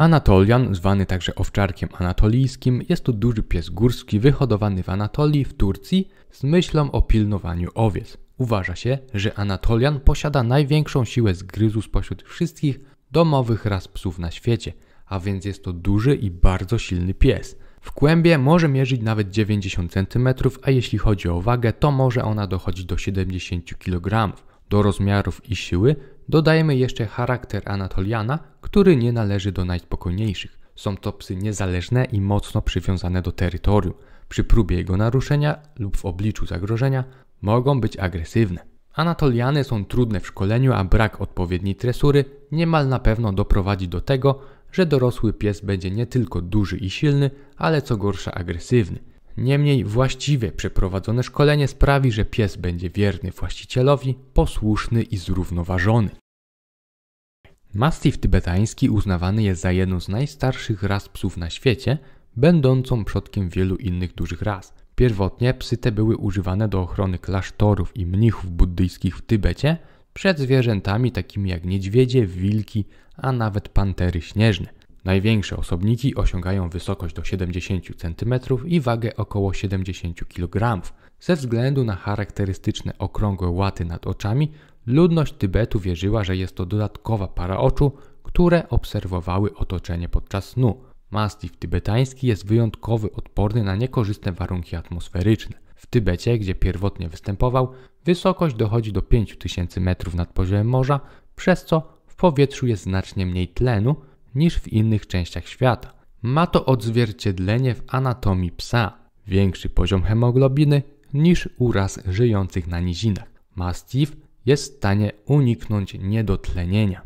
Anatolian, zwany także owczarkiem anatolijskim, jest to duży pies górski wyhodowany w Anatolii w Turcji z myślą o pilnowaniu owiec. Uważa się, że Anatolian posiada największą siłę zgryzu spośród wszystkich domowych ras psów na świecie, a więc jest to duży i bardzo silny pies. W kłębie może mierzyć nawet 90 cm, a jeśli chodzi o wagę, to może ona dochodzić do 70 kg. Do rozmiarów i siły Dodajemy jeszcze charakter Anatoliana, który nie należy do najspokojniejszych. Są to psy niezależne i mocno przywiązane do terytorium. Przy próbie jego naruszenia lub w obliczu zagrożenia mogą być agresywne. Anatoliany są trudne w szkoleniu, a brak odpowiedniej tresury niemal na pewno doprowadzi do tego, że dorosły pies będzie nie tylko duży i silny, ale co gorsza agresywny. Niemniej właściwie przeprowadzone szkolenie sprawi, że pies będzie wierny właścicielowi, posłuszny i zrównoważony. Mastiff tybetański uznawany jest za jedną z najstarszych ras psów na świecie, będącą przodkiem wielu innych dużych ras. Pierwotnie psy te były używane do ochrony klasztorów i mnichów buddyjskich w Tybecie przed zwierzętami takimi jak niedźwiedzie, wilki, a nawet pantery śnieżne. Największe osobniki osiągają wysokość do 70 cm i wagę około 70 kg. Ze względu na charakterystyczne okrągłe łaty nad oczami, ludność Tybetu wierzyła, że jest to dodatkowa para oczu, które obserwowały otoczenie podczas snu. Mastiff tybetański jest wyjątkowo odporny na niekorzystne warunki atmosferyczne. W Tybecie, gdzie pierwotnie występował, wysokość dochodzi do 5000 metrów nad poziomem morza, przez co w powietrzu jest znacznie mniej tlenu, niż w innych częściach świata. Ma to odzwierciedlenie w anatomii psa. Większy poziom hemoglobiny niż u ras żyjących na nizinach. Mastiff jest w stanie uniknąć niedotlenienia.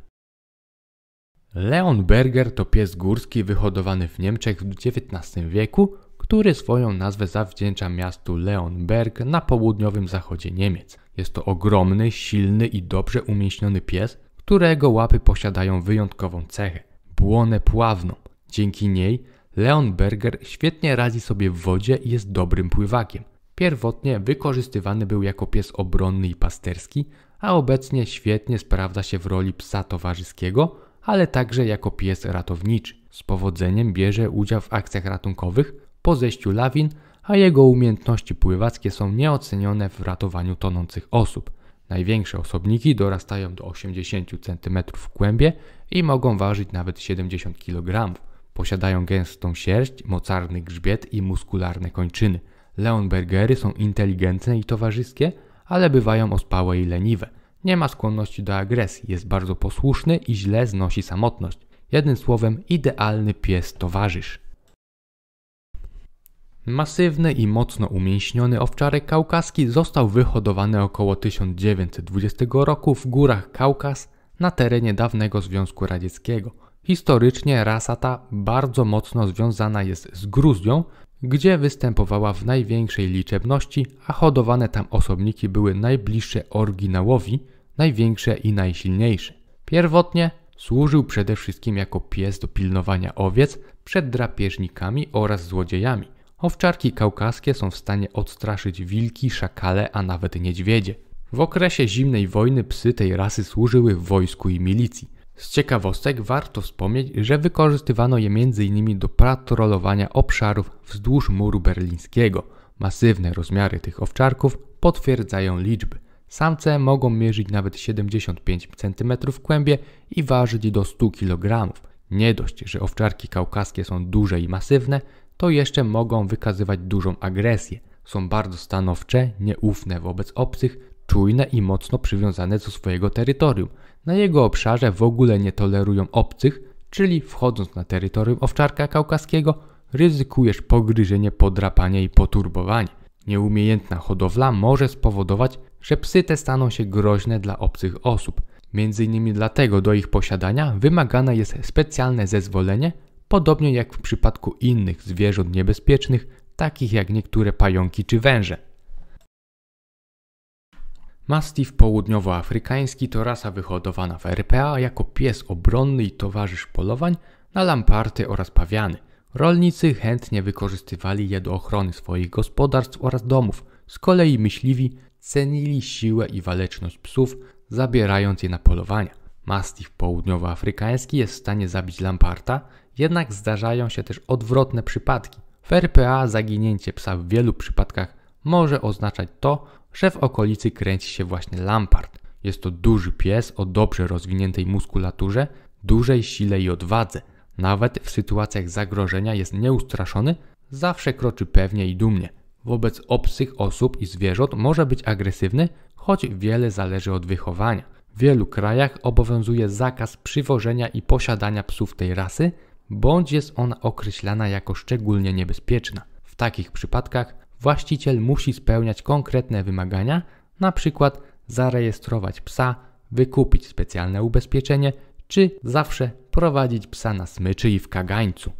Leon Berger to pies górski wyhodowany w Niemczech w XIX wieku, który swoją nazwę zawdzięcza miastu Leonberg na południowym zachodzie Niemiec. Jest to ogromny, silny i dobrze umieśniony pies, którego łapy posiadają wyjątkową cechę błonę pławną. Dzięki niej Leonberger świetnie radzi sobie w wodzie i jest dobrym pływakiem. Pierwotnie wykorzystywany był jako pies obronny i pasterski, a obecnie świetnie sprawdza się w roli psa towarzyskiego, ale także jako pies ratowniczy. Z powodzeniem bierze udział w akcjach ratunkowych po zejściu lawin, a jego umiejętności pływackie są nieocenione w ratowaniu tonących osób. Największe osobniki dorastają do 80 cm w głębie i mogą ważyć nawet 70 kg. Posiadają gęstą sierść, mocarny grzbiet i muskularne kończyny. Leonbergery są inteligentne i towarzyskie, ale bywają ospałe i leniwe. Nie ma skłonności do agresji, jest bardzo posłuszny i źle znosi samotność. Jednym słowem, idealny pies towarzysz. Masywny i mocno umięśniony owczarek kaukaski został wyhodowany około 1920 roku w górach Kaukaz na terenie dawnego Związku Radzieckiego. Historycznie rasa ta bardzo mocno związana jest z Gruzją, gdzie występowała w największej liczebności, a hodowane tam osobniki były najbliższe oryginałowi, największe i najsilniejsze. Pierwotnie służył przede wszystkim jako pies do pilnowania owiec przed drapieżnikami oraz złodziejami – Owczarki kaukaskie są w stanie odstraszyć wilki, szakale, a nawet niedźwiedzie. W okresie zimnej wojny psy tej rasy służyły w wojsku i milicji. Z ciekawostek warto wspomnieć, że wykorzystywano je m.in. do patrolowania obszarów wzdłuż muru berlińskiego. Masywne rozmiary tych owczarków potwierdzają liczby. Samce mogą mierzyć nawet 75 cm w kłębie i ważyć do 100 kg. Nie dość, że owczarki kaukaskie są duże i masywne, to jeszcze mogą wykazywać dużą agresję. Są bardzo stanowcze, nieufne wobec obcych, czujne i mocno przywiązane do swojego terytorium. Na jego obszarze w ogóle nie tolerują obcych, czyli wchodząc na terytorium owczarka kaukaskiego, ryzykujesz pogryzienie, podrapanie i poturbowanie. Nieumiejętna hodowla może spowodować, że psy te staną się groźne dla obcych osób. Między innymi dlatego do ich posiadania wymagane jest specjalne zezwolenie podobnie jak w przypadku innych zwierząt niebezpiecznych, takich jak niektóre pająki czy węże. Mastiff południowoafrykański to rasa wyhodowana w RPA jako pies obronny i towarzysz polowań na lamparty oraz pawiany. Rolnicy chętnie wykorzystywali je do ochrony swoich gospodarstw oraz domów. Z kolei myśliwi cenili siłę i waleczność psów, zabierając je na polowania. Mastiff południowoafrykański jest w stanie zabić lamparta jednak zdarzają się też odwrotne przypadki. W RPA zaginięcie psa w wielu przypadkach może oznaczać to, że w okolicy kręci się właśnie Lampard. Jest to duży pies o dobrze rozwiniętej muskulaturze, dużej sile i odwadze. Nawet w sytuacjach zagrożenia jest nieustraszony, zawsze kroczy pewnie i dumnie. Wobec obcych osób i zwierząt może być agresywny, choć wiele zależy od wychowania. W wielu krajach obowiązuje zakaz przywożenia i posiadania psów tej rasy, bądź jest ona określana jako szczególnie niebezpieczna. W takich przypadkach właściciel musi spełniać konkretne wymagania, np. zarejestrować psa, wykupić specjalne ubezpieczenie, czy zawsze prowadzić psa na smyczy i w kagańcu.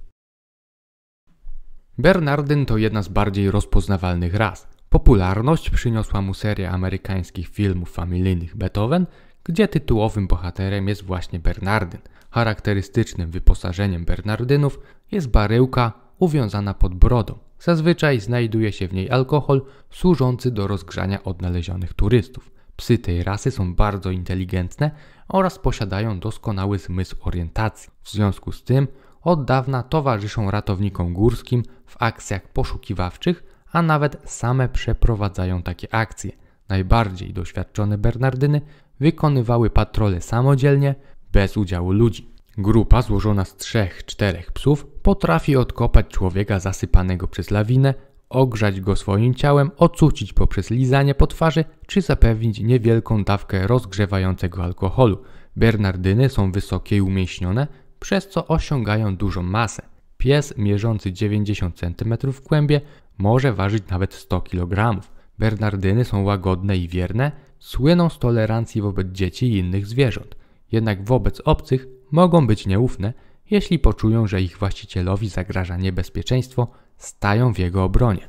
Bernardyn to jedna z bardziej rozpoznawalnych ras. Popularność przyniosła mu seria amerykańskich filmów familijnych Beethoven, gdzie tytułowym bohaterem jest właśnie Bernardyn. Charakterystycznym wyposażeniem Bernardynów jest baryłka uwiązana pod brodą. Zazwyczaj znajduje się w niej alkohol służący do rozgrzania odnalezionych turystów. Psy tej rasy są bardzo inteligentne oraz posiadają doskonały zmysł orientacji. W związku z tym od dawna towarzyszą ratownikom górskim w akcjach poszukiwawczych, a nawet same przeprowadzają takie akcje. Najbardziej doświadczone Bernardyny wykonywały patrole samodzielnie, bez udziału ludzi. Grupa złożona z trzech, czterech psów potrafi odkopać człowieka zasypanego przez lawinę, ogrzać go swoim ciałem, ocucić poprzez lizanie po twarzy, czy zapewnić niewielką dawkę rozgrzewającego alkoholu. Bernardyny są wysokie i umieśnione, przez co osiągają dużą masę. Pies mierzący 90 cm w kłębie może ważyć nawet 100 kg. Bernardyny są łagodne i wierne, słyną z tolerancji wobec dzieci i innych zwierząt jednak wobec obcych mogą być nieufne, jeśli poczują, że ich właścicielowi zagraża niebezpieczeństwo, stają w jego obronie.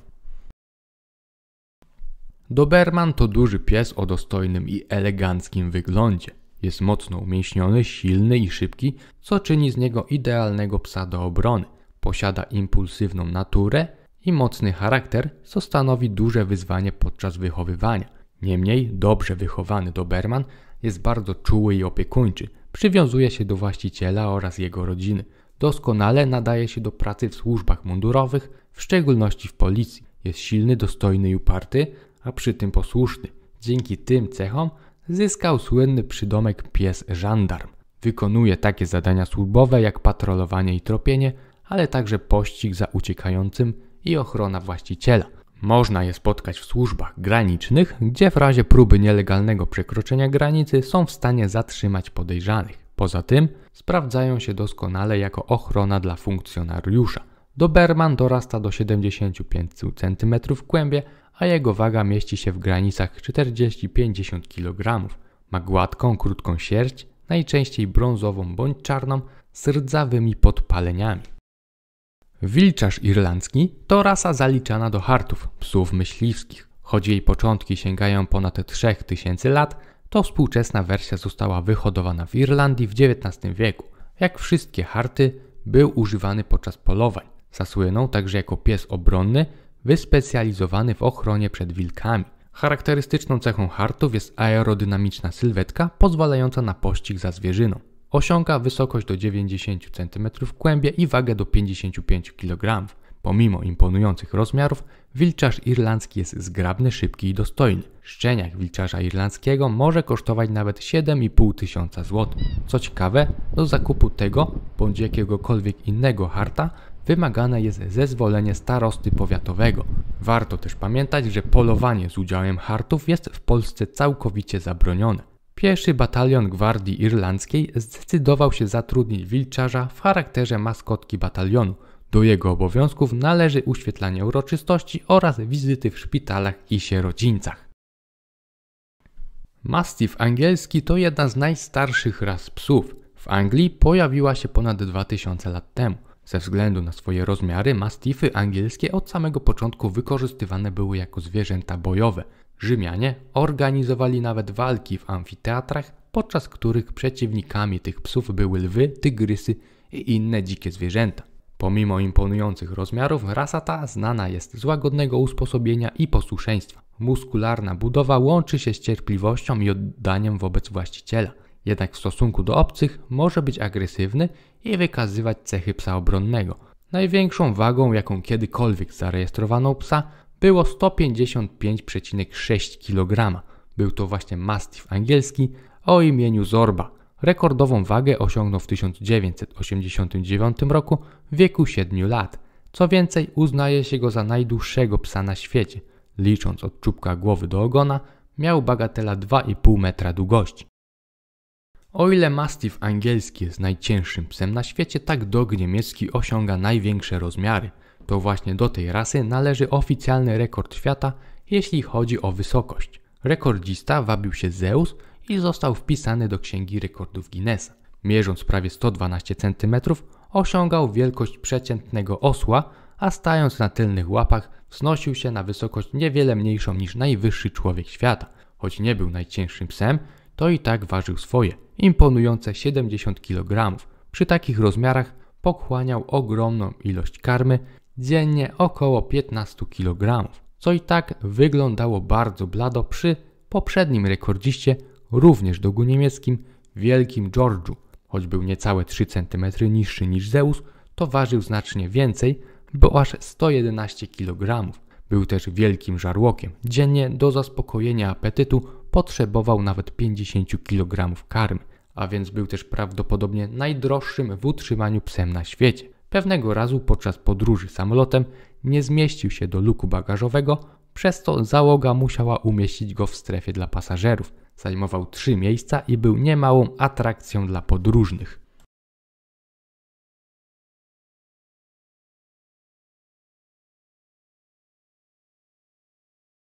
Doberman to duży pies o dostojnym i eleganckim wyglądzie. Jest mocno umięśniony, silny i szybki, co czyni z niego idealnego psa do obrony. Posiada impulsywną naturę i mocny charakter, co stanowi duże wyzwanie podczas wychowywania. Niemniej dobrze wychowany Doberman jest bardzo czuły i opiekuńczy, przywiązuje się do właściciela oraz jego rodziny. Doskonale nadaje się do pracy w służbach mundurowych, w szczególności w policji. Jest silny, dostojny i uparty, a przy tym posłuszny. Dzięki tym cechom zyskał słynny przydomek pies żandarm. Wykonuje takie zadania służbowe jak patrolowanie i tropienie, ale także pościg za uciekającym i ochrona właściciela. Można je spotkać w służbach granicznych, gdzie w razie próby nielegalnego przekroczenia granicy są w stanie zatrzymać podejrzanych. Poza tym sprawdzają się doskonale jako ochrona dla funkcjonariusza. Doberman dorasta do 75 cm w głębie, a jego waga mieści się w granicach 40-50 kg. Ma gładką, krótką sierść, najczęściej brązową bądź czarną, z rdzawymi podpaleniami. Wilczarz irlandzki to rasa zaliczana do hartów, psów myśliwskich. Choć jej początki sięgają ponad 3000 lat, to współczesna wersja została wyhodowana w Irlandii w XIX wieku. Jak wszystkie harty, był używany podczas polowań. Zasłynął także jako pies obronny, wyspecjalizowany w ochronie przed wilkami. Charakterystyczną cechą hartów jest aerodynamiczna sylwetka pozwalająca na pościg za zwierzyną. Osiąga wysokość do 90 cm w głębia i wagę do 55 kg. Pomimo imponujących rozmiarów, wilczarz irlandzki jest zgrabny, szybki i dostojny. Szczeniak wilczarza irlandzkiego może kosztować nawet 7,5 tysiąca złotych. Co ciekawe, do zakupu tego bądź jakiegokolwiek innego harta wymagane jest zezwolenie starosty powiatowego. Warto też pamiętać, że polowanie z udziałem hartów jest w Polsce całkowicie zabronione. Pierwszy batalion Gwardii Irlandzkiej zdecydował się zatrudnić wilczarza w charakterze maskotki batalionu. Do jego obowiązków należy uświetlanie uroczystości oraz wizyty w szpitalach i sierocińcach. Mastiff angielski to jedna z najstarszych ras psów. W Anglii pojawiła się ponad 2000 lat temu. Ze względu na swoje rozmiary, mastify angielskie od samego początku wykorzystywane były jako zwierzęta bojowe – Rzymianie organizowali nawet walki w amfiteatrach, podczas których przeciwnikami tych psów były lwy, tygrysy i inne dzikie zwierzęta. Pomimo imponujących rozmiarów, rasa ta znana jest z łagodnego usposobienia i posłuszeństwa. Muskularna budowa łączy się z cierpliwością i oddaniem wobec właściciela. Jednak w stosunku do obcych może być agresywny i wykazywać cechy psa obronnego. Największą wagą, jaką kiedykolwiek zarejestrowano psa, było 155,6 kg. Był to właśnie mastiff angielski o imieniu Zorba. Rekordową wagę osiągnął w 1989 roku w wieku 7 lat. Co więcej, uznaje się go za najdłuższego psa na świecie. Licząc od czubka głowy do ogona, miał bagatela 2,5 metra długości. O ile mastiff angielski jest najcięższym psem na świecie, tak dog niemiecki osiąga największe rozmiary – to właśnie do tej rasy należy oficjalny rekord świata, jeśli chodzi o wysokość. Rekordzista wabił się Zeus i został wpisany do Księgi Rekordów Guinnessa. Mierząc prawie 112 cm, osiągał wielkość przeciętnego osła, a stając na tylnych łapach wznosił się na wysokość niewiele mniejszą niż najwyższy człowiek świata. Choć nie był najcięższym psem, to i tak ważył swoje, imponujące 70 kg. Przy takich rozmiarach pochłaniał ogromną ilość karmy, dziennie około 15 kg, co i tak wyglądało bardzo blado przy poprzednim rekordziście, również dogu niemieckim, wielkim George'u. Choć był niecałe 3 cm niższy niż Zeus, to ważył znacznie więcej, bo aż 111 kg. Był też wielkim żarłokiem. Dziennie do zaspokojenia apetytu potrzebował nawet 50 kg karmy, a więc był też prawdopodobnie najdroższym w utrzymaniu psem na świecie. Pewnego razu podczas podróży samolotem nie zmieścił się do luku bagażowego, przez to załoga musiała umieścić go w strefie dla pasażerów. Zajmował trzy miejsca i był niemałą atrakcją dla podróżnych.